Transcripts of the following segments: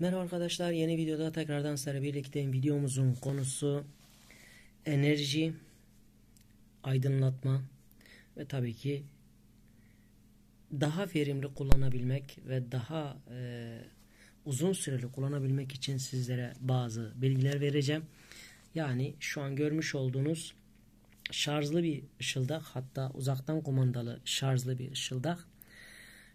Merhaba arkadaşlar yeni videoda tekrardan sizlerle birlikteyim. Videomuzun konusu enerji, aydınlatma ve tabii ki daha verimli kullanabilmek ve daha e, uzun süreli kullanabilmek için sizlere bazı bilgiler vereceğim. Yani şu an görmüş olduğunuz şarjlı bir ışıldak hatta uzaktan kumandalı şarjlı bir ışıldak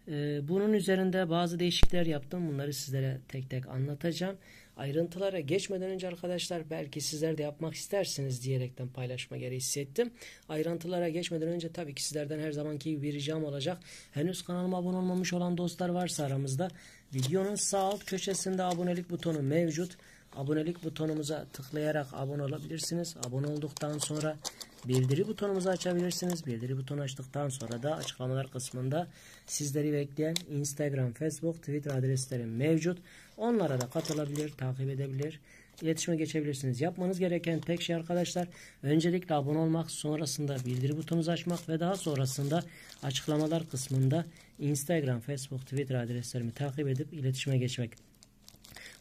ee, bunun üzerinde bazı değişiklikler yaptım. Bunları sizlere tek tek anlatacağım. Ayrıntılara geçmeden önce arkadaşlar belki sizler de yapmak istersiniz diyerekten paylaşma gereği hissettim. Ayrıntılara geçmeden önce tabii ki sizlerden her zamanki gibi bir ricam olacak. Henüz kanalıma abone olmamış olan dostlar varsa aramızda videonun sağ alt köşesinde abonelik butonu mevcut abonelik butonumuza tıklayarak abone olabilirsiniz. Abone olduktan sonra Bildiri butonumuzu açabilirsiniz. Bildiri butonu açtıktan sonra da açıklamalar kısmında sizleri bekleyen Instagram, Facebook, Twitter adreslerim mevcut. Onlara da katılabilir, takip edebilir, iletişime geçebilirsiniz. Yapmanız gereken tek şey arkadaşlar öncelikle abone olmak, sonrasında bildiri butonumuzu açmak ve daha sonrasında açıklamalar kısmında Instagram, Facebook, Twitter adreslerimi takip edip iletişime geçmek.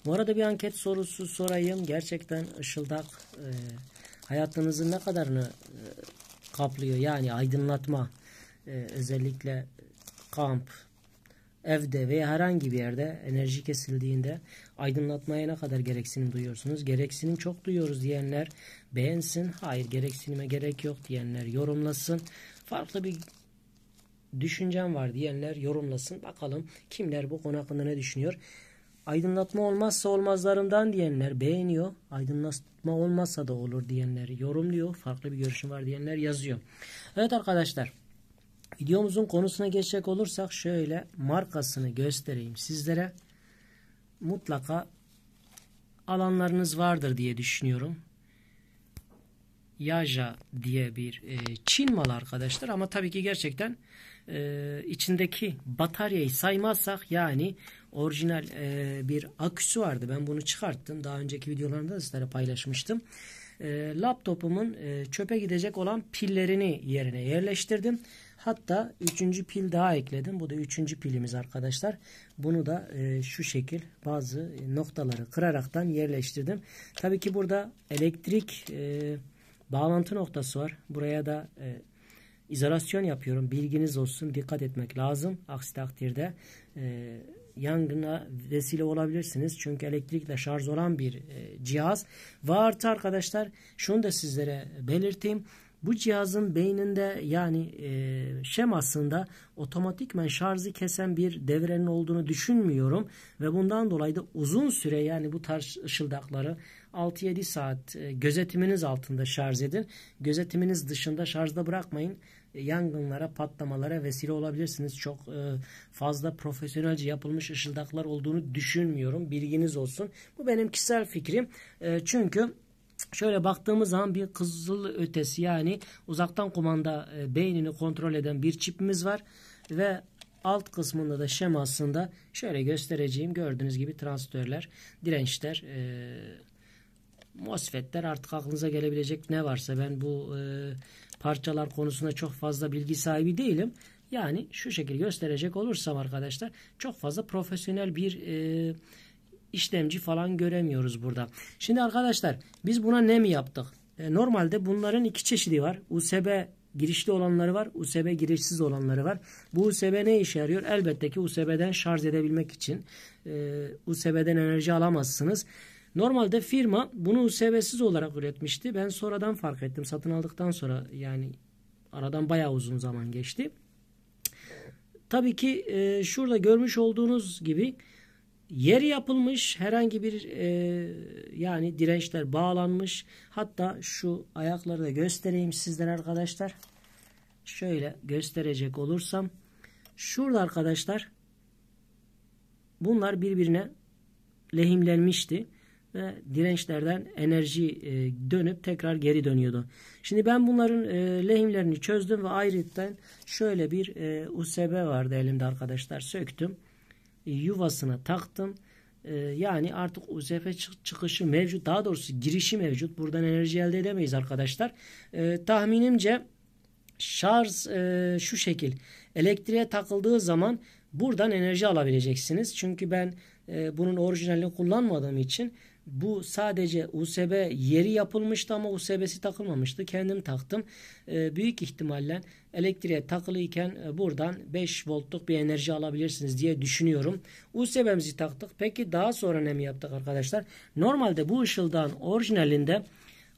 Bu arada bir anket sorusu sorayım. Gerçekten Işıldak e, hayatınızın ne kadarını e, kaplıyor? Yani aydınlatma e, özellikle kamp, evde veya herhangi bir yerde enerji kesildiğinde aydınlatmaya ne kadar gereksinim duyuyorsunuz? Gereksinim çok duyuyoruz diyenler beğensin. Hayır gereksinime gerek yok diyenler yorumlasın. Farklı bir düşüncem var diyenler yorumlasın. Bakalım kimler bu konu hakkında ne düşünüyor? Aydınlatma olmazsa olmazlarımdan diyenler beğeniyor. Aydınlatma olmazsa da olur diyenler yorumluyor. Farklı bir görüşüm var diyenler yazıyor. Evet arkadaşlar. Videomuzun konusuna geçecek olursak şöyle markasını göstereyim sizlere. Mutlaka alanlarınız vardır diye düşünüyorum. Yaja diye bir e, Çin malı arkadaşlar ama tabii ki gerçekten e, içindeki bataryayı saymazsak yani orijinal e, bir aküsü vardı. Ben bunu çıkarttım. Daha önceki videolarımda da sizlere paylaşmıştım. E, laptopumun e, çöpe gidecek olan pillerini yerine yerleştirdim. Hatta üçüncü pil daha ekledim. Bu da üçüncü pilimiz arkadaşlar. Bunu da e, şu şekil bazı noktaları kıraraktan yerleştirdim. Tabii ki burada elektrik e, bağlantı noktası var. Buraya da e, izolasyon yapıyorum. Bilginiz olsun. Dikkat etmek lazım. Aksi takdirde e, yangına vesile olabilirsiniz. Çünkü elektrikle şarj olan bir e, cihaz. Ve artı arkadaşlar şunu da sizlere belirteyim. Bu cihazın beyninde yani e, şemasında otomatikmen şarjı kesen bir devrenin olduğunu düşünmüyorum. Ve bundan dolayı da uzun süre yani bu tarz ışıldakları 6-7 saat e, gözetiminiz altında şarj edin. Gözetiminiz dışında şarjda bırakmayın. E, yangınlara, patlamalara vesile olabilirsiniz. Çok e, fazla profesyonelce yapılmış ışıldaklar olduğunu düşünmüyorum. Bilginiz olsun. Bu benim kişisel fikrim. Çünkü Şöyle baktığımız zaman bir kızıl ötesi yani uzaktan kumanda beynini kontrol eden bir çipimiz var ve alt kısmında da şemasında şöyle göstereceğim gördüğünüz gibi transistörler, dirençler, e MOSFET'ler artık aklınıza gelebilecek ne varsa ben bu e, parçalar konusunda çok fazla bilgi sahibi değilim. Yani şu şekilde gösterecek olursam arkadaşlar çok fazla profesyonel bir e, işlemci falan göremiyoruz burada. Şimdi arkadaşlar biz buna ne mi yaptık? E, normalde bunların iki çeşidi var. USB girişli olanları var. USB girişsiz olanları var. Bu USB ne işe yarıyor? Elbette ki USB'den şarj edebilmek için. E, USB'den enerji alamazsınız. Normalde firma bunu USB'siz olarak üretmişti. Ben sonradan fark ettim. Satın aldıktan sonra yani aradan bayağı uzun zaman geçti. Tabii ki e, şurada görmüş olduğunuz gibi yeri yapılmış herhangi bir e, yani dirençler bağlanmış. Hatta şu ayakları da göstereyim sizden arkadaşlar. Şöyle gösterecek olursam. Şurada arkadaşlar bunlar birbirine lehimlenmişti ve dirençlerden enerji e, dönüp tekrar geri dönüyordu. Şimdi ben bunların e, lehimlerini çözdüm ve ayrıca şöyle bir e, USB vardı elimde arkadaşlar söktüm. yuvasına taktım. yani artık USF çıkışı mevcut. Daha doğrusu girişi mevcut. Buradan enerji elde edemeyiz arkadaşlar. tahminimce şarj şu şekil. Elektriğe takıldığı zaman buradan enerji alabileceksiniz. Çünkü ben bunun orijinalini kullanmadığım için bu sadece USB yeri yapılmıştı ama USB'si takılmamıştı. Kendim taktım. Ee, büyük ihtimalle elektriğe takılıyken e, buradan 5 voltluk bir enerji alabilirsiniz diye düşünüyorum. USB'mizi taktık. Peki daha sonra ne mi yaptık arkadaşlar? Normalde bu ışıldan orijinalinde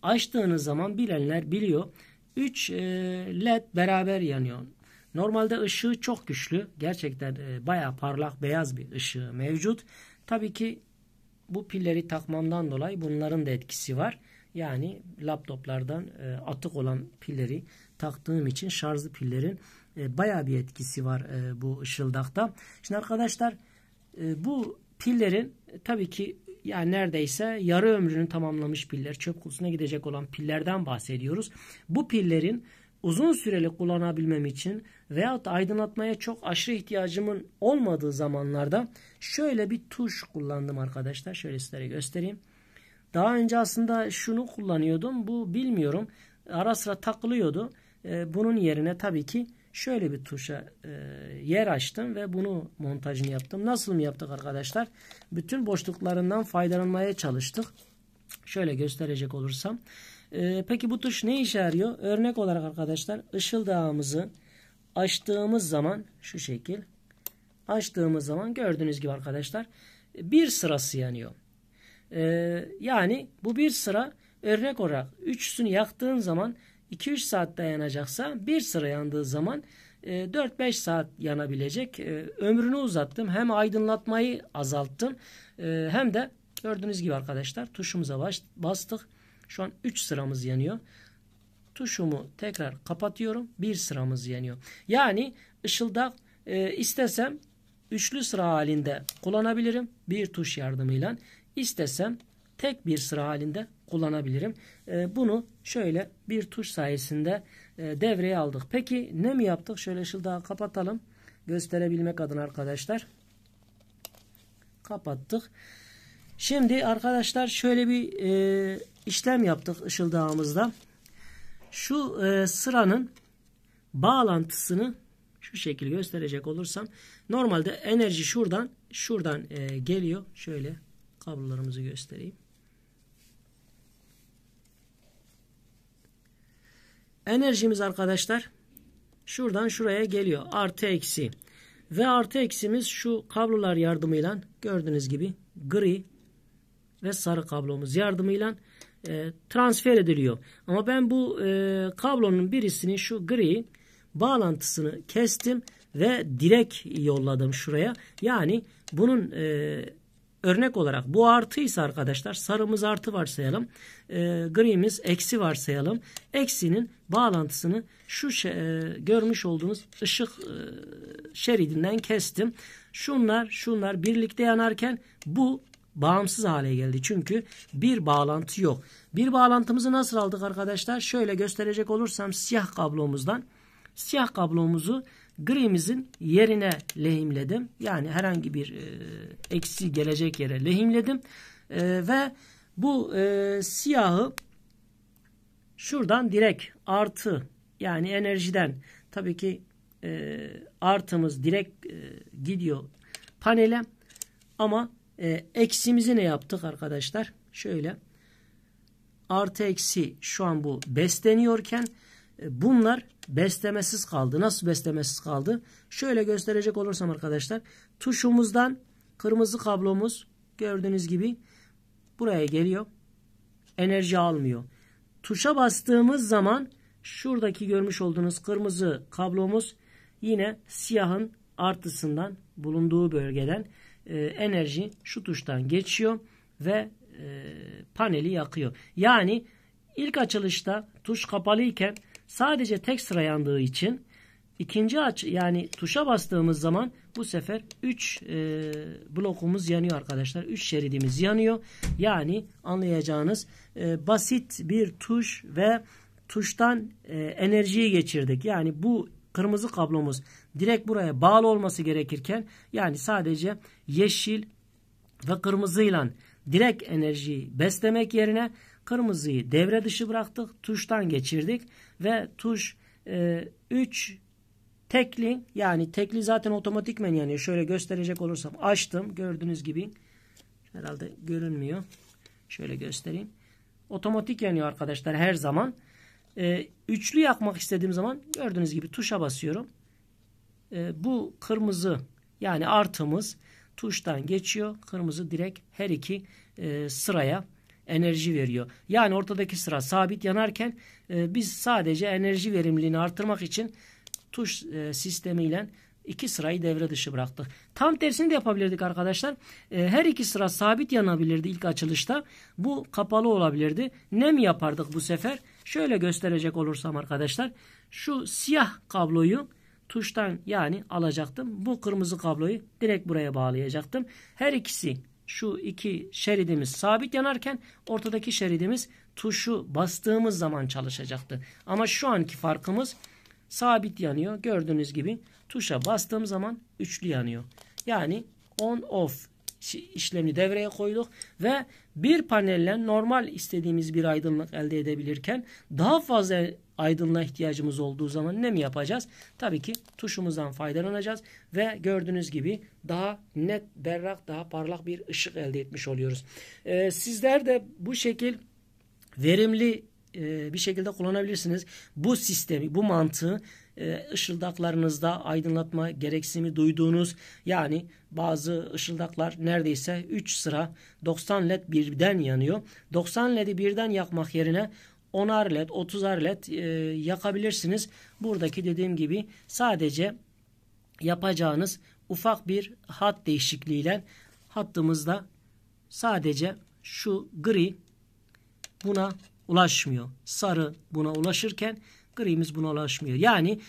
açtığınız zaman bilenler biliyor. 3 e, led beraber yanıyor. Normalde ışığı çok güçlü. Gerçekten baya e, bayağı parlak beyaz bir ışığı mevcut. Tabii ki bu pilleri takmamdan dolayı bunların da etkisi var. Yani laptoplardan e, atık olan pilleri taktığım için şarjlı pillerin e, baya bir etkisi var e, bu ışıldakta. Şimdi arkadaşlar e, bu pillerin e, tabii ki yani neredeyse yarı ömrünü tamamlamış piller, çöp kutusuna gidecek olan pillerden bahsediyoruz. Bu pillerin uzun süreli kullanabilmem için veyahut aydınlatmaya çok aşırı ihtiyacımın olmadığı zamanlarda şöyle bir tuş kullandım arkadaşlar. Şöyle sizlere göstereyim. Daha önce aslında şunu kullanıyordum. Bu bilmiyorum. Ara sıra takılıyordu. Ee, bunun yerine tabii ki şöyle bir tuşa e, yer açtım ve bunu montajını yaptım. Nasıl mı yaptık arkadaşlar? Bütün boşluklarından faydalanmaya çalıştık. Şöyle gösterecek olursam. Ee, peki bu tuş ne işe yarıyor? Örnek olarak arkadaşlar ışıldağımızı açtığımız zaman şu şekil açtığımız zaman gördüğünüz gibi arkadaşlar bir sırası yanıyor. Ee, yani bu bir sıra örnek olarak üçsünü yaktığın zaman 2-3 saat dayanacaksa bir sıra yandığı zaman 4-5 e, saat yanabilecek. E, ömrünü uzattım. Hem aydınlatmayı azalttım e, hem de gördüğünüz gibi arkadaşlar tuşumuza bastık. Şu an 3 sıramız yanıyor tuşumu tekrar kapatıyorum. Bir sıramız yanıyor. Yani ışıldak e, istesem üçlü sıra halinde kullanabilirim. Bir tuş yardımıyla istesem tek bir sıra halinde kullanabilirim. E, bunu şöyle bir tuş sayesinde e, devreye aldık. Peki ne mi yaptık? Şöyle ışıldağı kapatalım. Gösterebilmek adına arkadaşlar. Kapattık. Şimdi arkadaşlar şöyle bir e, işlem yaptık ışıldağımızda. Şu e, sıranın bağlantısını şu şekilde gösterecek olursam normalde enerji şuradan şuradan e, geliyor. Şöyle kablolarımızı göstereyim. Enerjimiz arkadaşlar şuradan şuraya geliyor. Artı eksi. Ve artı eksimiz şu kablolar yardımıyla gördüğünüz gibi gri ve sarı kablomuz yardımıyla e, transfer ediliyor. Ama ben bu e, kablonun birisini şu gri bağlantısını kestim ve direk yolladım şuraya. Yani bunun e, örnek olarak bu artıysa arkadaşlar sarımız artı varsayalım. E, grimiz eksi varsayalım. Eksinin bağlantısını şu e, görmüş olduğunuz ışık e, şeridinden kestim. Şunlar şunlar birlikte yanarken bu bağımsız hale geldi. Çünkü bir bağlantı yok. Bir bağlantımızı nasıl aldık arkadaşlar? Şöyle gösterecek olursam siyah kablomuzdan siyah kablomuzu grimizin yerine lehimledim. Yani herhangi bir e, eksi gelecek yere lehimledim. E, ve bu e, siyahı şuradan direkt artı yani enerjiden tabii ki e, artımız direkt e, gidiyor panele ama e, eksimizi ne yaptık arkadaşlar? Şöyle artı eksi şu an bu besleniyorken e, bunlar beslemesiz kaldı. Nasıl beslemesiz kaldı? Şöyle gösterecek olursam arkadaşlar tuşumuzdan kırmızı kablomuz gördüğünüz gibi buraya geliyor. Enerji almıyor. Tuşa bastığımız zaman şuradaki görmüş olduğunuz kırmızı kablomuz yine siyahın artısından bulunduğu bölgeden e, enerji şu tuştan geçiyor ve e, paneli yakıyor. Yani ilk açılışta tuş kapalıyken sadece tek sıra yandığı için ikinci aç yani tuşa bastığımız zaman bu sefer 3 e, blokumuz yanıyor arkadaşlar. 3 şeridimiz yanıyor. Yani anlayacağınız e, basit bir tuş ve tuştan e, enerjiyi geçirdik. Yani bu kırmızı kablomuz direkt buraya bağlı olması gerekirken yani sadece yeşil ve kırmızıyla direkt enerjiyi beslemek yerine kırmızıyı devre dışı bıraktık. Tuştan geçirdik ve tuş 3 e, üç, tekli yani tekli zaten otomatikmen yani Şöyle gösterecek olursam açtım gördüğünüz gibi herhalde görünmüyor. Şöyle göstereyim. Otomatik yanıyor arkadaşlar her zaman. E, üçlü yakmak istediğim zaman gördüğünüz gibi tuşa basıyorum. E, bu kırmızı yani artımız tuştan geçiyor. Kırmızı direkt her iki e, sıraya enerji veriyor. Yani ortadaki sıra sabit yanarken e, biz sadece enerji verimliliğini artırmak için tuş e, sistemiyle İki sırayı devre dışı bıraktık. Tam tersini de yapabilirdik arkadaşlar. E, her iki sıra sabit yanabilirdi ilk açılışta. Bu kapalı olabilirdi. Ne mi yapardık bu sefer? Şöyle gösterecek olursam arkadaşlar. Şu siyah kabloyu tuştan yani alacaktım. Bu kırmızı kabloyu direkt buraya bağlayacaktım. Her ikisi şu iki şeridimiz sabit yanarken ortadaki şeridimiz tuşu bastığımız zaman çalışacaktı. Ama şu anki farkımız sabit yanıyor. Gördüğünüz gibi Tuşa bastığım zaman üçlü yanıyor. Yani on off işlemini devreye koyduk ve bir panelle normal istediğimiz bir aydınlık elde edebilirken daha fazla aydınlığa ihtiyacımız olduğu zaman ne mi yapacağız? Tabii ki tuşumuzdan faydalanacağız ve gördüğünüz gibi daha net, berrak, daha parlak bir ışık elde etmiş oluyoruz. Ee, sizler de bu şekil verimli e, bir şekilde kullanabilirsiniz. Bu sistemi, bu mantığı e, ışıldaklarınızda aydınlatma gereksinimi duyduğunuz yani bazı ışıldaklar neredeyse 3 sıra 90 led birden yanıyor. 90 ledi birden yakmak yerine 10'ar led 30'ar led e, yakabilirsiniz. Buradaki dediğim gibi sadece yapacağınız ufak bir hat değişikliğiyle hattımızda sadece şu gri buna ulaşmıyor. Sarı buna ulaşırken grimiz buna ulaşmıyor. Yani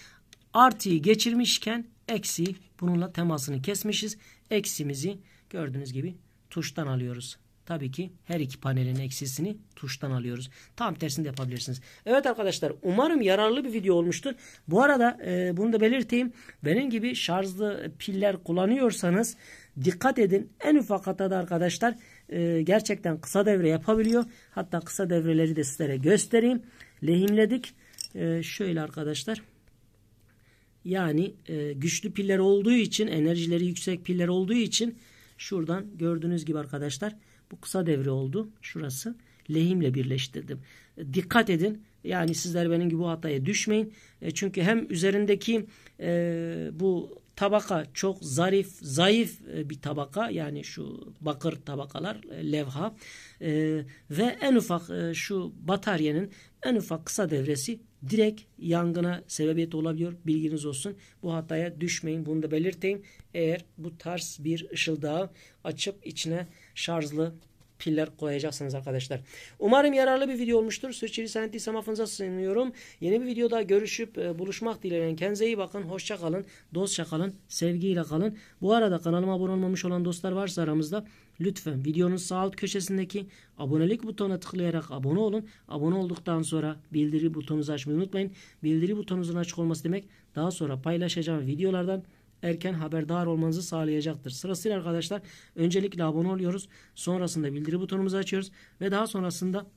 artıyı geçirmişken eksi bununla temasını kesmişiz. Eksimizi gördüğünüz gibi tuştan alıyoruz. Tabii ki her iki panelin eksisini tuştan alıyoruz. Tam tersini de yapabilirsiniz. Evet arkadaşlar umarım yararlı bir video olmuştur. Bu arada e, bunu da belirteyim. Benim gibi şarjlı piller kullanıyorsanız dikkat edin. En ufak hatada arkadaşlar e, gerçekten kısa devre yapabiliyor. Hatta kısa devreleri de sizlere göstereyim. Lehimledik e, şöyle arkadaşlar yani e, güçlü piller olduğu için enerjileri yüksek piller olduğu için şuradan gördüğünüz gibi arkadaşlar bu kısa devre oldu. Şurası lehimle birleştirdim. E, dikkat edin. Yani sizler benim gibi bu hataya düşmeyin. E, çünkü hem üzerindeki e, bu tabaka çok zarif, zayıf e, bir tabaka yani şu bakır tabakalar, e, levha ee, ve en ufak e, şu bataryanın en ufak kısa devresi direkt yangına sebebiyet olabiliyor. Bilginiz olsun. Bu hataya düşmeyin. Bunu da belirteyim. Eğer bu tarz bir ışıldağı açıp içine şarjlı piller koyacaksınız arkadaşlar. Umarım yararlı bir video olmuştur. Sürçülü senetliysem samafınıza sığınıyorum. Yeni bir videoda görüşüp e, buluşmak dileğiyle. Kendinize iyi bakın. Hoşça kalın. Dostça kalın. Sevgiyle kalın. Bu arada kanalıma abone olmamış olan dostlar varsa aramızda lütfen videonun sağ alt köşesindeki abonelik butonuna tıklayarak abone olun. Abone olduktan sonra bildiri butonunuzu açmayı unutmayın. Bildiri butonunuzun açık olması demek daha sonra paylaşacağım videolardan erken haberdar olmanızı sağlayacaktır. Sırasıyla arkadaşlar öncelikle abone oluyoruz. Sonrasında bildiri butonumuzu açıyoruz ve daha sonrasında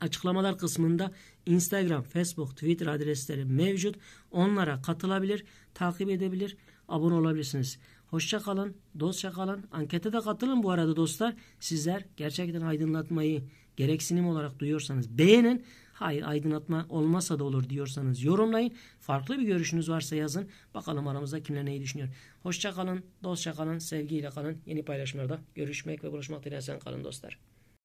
Açıklamalar kısmında Instagram, Facebook, Twitter adresleri mevcut. Onlara katılabilir, takip edebilir, abone olabilirsiniz. Hoşça kalın, dostça kalın. Ankete de katılın bu arada dostlar. Sizler gerçekten aydınlatmayı gereksinim olarak duyuyorsanız beğenin. Hayır aydınlatma olmasa da olur diyorsanız yorumlayın. Farklı bir görüşünüz varsa yazın. Bakalım aramızda kimler neyi düşünüyor. Hoşçakalın, kalın, dostça kalın, sevgiyle kalın. Yeni paylaşımlarda görüşmek ve buluşmak dileğiyle kalın dostlar.